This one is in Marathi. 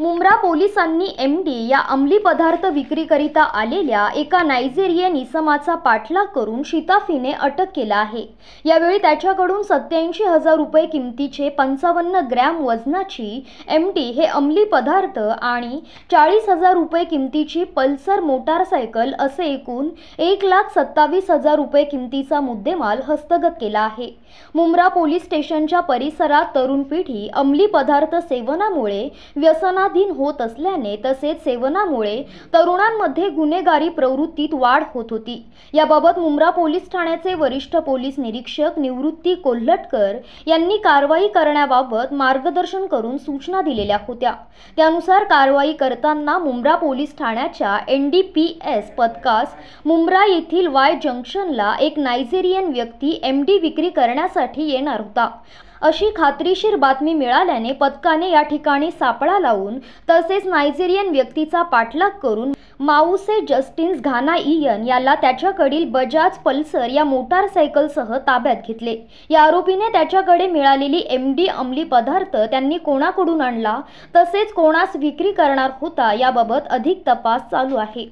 मुंब्रा पोलिसांनी एम डी या अंमली पदार्थ विक्रीकरिता आलेल्या एका नायजेरियन इसमाचा पाठलाग करून शिताफीने अटक केला आहे यावेळी त्याच्याकडून सत्याऐंशी हजार रुपये किमतीचे पंचावन्न ग्रॅम वजनाची एम डी हे अंमली पदार्थ आणि चाळीस हजार रुपये किमतीची पल्सर मोटारसायकल असे एकूण एक लाख सत्तावीस हजार रुपये किमतीचा मुद्देमाल हस्तगत केला आहे मुंब्रा पोलीस स्टेशनच्या परिसरात तरुण पिढी अंमली पदार्थ सेवनामुळे व्यसनात दिन होत असल्याने तसेच सेवनामुळे तरुणांमध्ये गुन्हेगारी प्रवृत्तीत वाढ होत होती याबाबत मुंब्रा पोलीस ठाण्याचे वरिष्ठ पोलीस निरीक्षक निवृत्ती कोल्हटकर यांनी कारवाई करण्याबाबत मार्गदर्शन करून सूचना दिलेल्या होत्या त्यानुसार कारवाई करताना मुंब्रा पोलीस ठाण्याच्या एन डी पी एस पथकास मुंब्रा येथील वाय जंक्शनला एक नायजेरियन व्यक्ती एम डी विक्री करण्यासाठी येणार होता अशी खात्रीशीर बातमी मिळाल्याने पथकाने या ठिकाणी सापळा लावून तसेच नायजेरियन व्यक्तीचा पाठलाग करून माऊसे जस्टिन्स घाना इयन याला त्याच्याकडील बजाज पल्सर या मोटारसायकलसह ताब्यात घेतले या आरोपीने त्याच्याकडे मिळालेली एम डी अंमली पदार्थ त्यांनी कोणाकडून आणला तसेच कोणास विक्री करणार होता याबाबत अधिक तपास चालू आहे